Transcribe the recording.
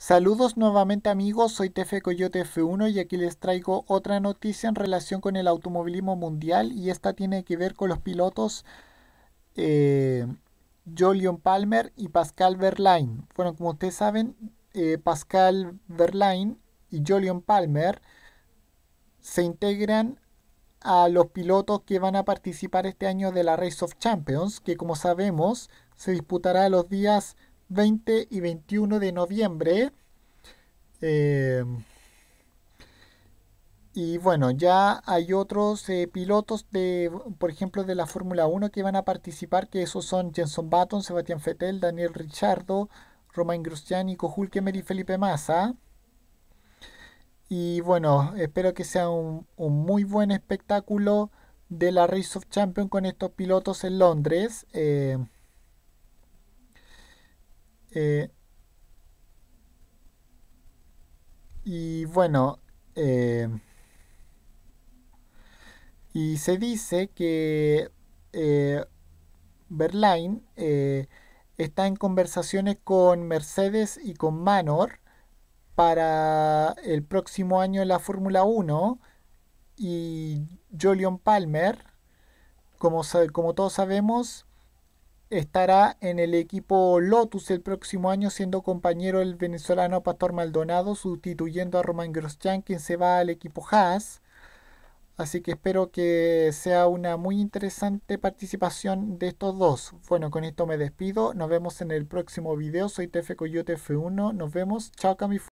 Saludos nuevamente amigos, soy TF Coyote F1 y aquí les traigo otra noticia en relación con el automovilismo mundial y esta tiene que ver con los pilotos eh, Jolion Palmer y Pascal Verlaine. Bueno, como ustedes saben, eh, Pascal Verlaine y Jolion Palmer se integran a los pilotos que van a participar este año de la Race of Champions, que como sabemos se disputará los días 20 y 21 de noviembre. Eh, y bueno, ya hay otros eh, pilotos de, por ejemplo, de la Fórmula 1 que van a participar, que esos son Jenson Button, Sebastián Fettel, Daniel Richardo, Romain Grosjean, Nico Hulkemer y Felipe Massa. Y bueno, espero que sea un, muy buen espectáculo de la Race of Champions con estos pilotos en Londres. Eh, eh, y bueno, eh, y se dice que eh, Berlain eh, está en conversaciones con Mercedes y con Manor para el próximo año en la Fórmula 1 y Jolion Palmer, como, como todos sabemos, estará en el equipo Lotus el próximo año siendo compañero el venezolano Pastor Maldonado sustituyendo a Román Grosjean quien se va al equipo Haas. Así que espero que sea una muy interesante participación de estos dos. Bueno, con esto me despido. Nos vemos en el próximo video. Soy TF Coyote F1. Nos vemos. Chao, Cami.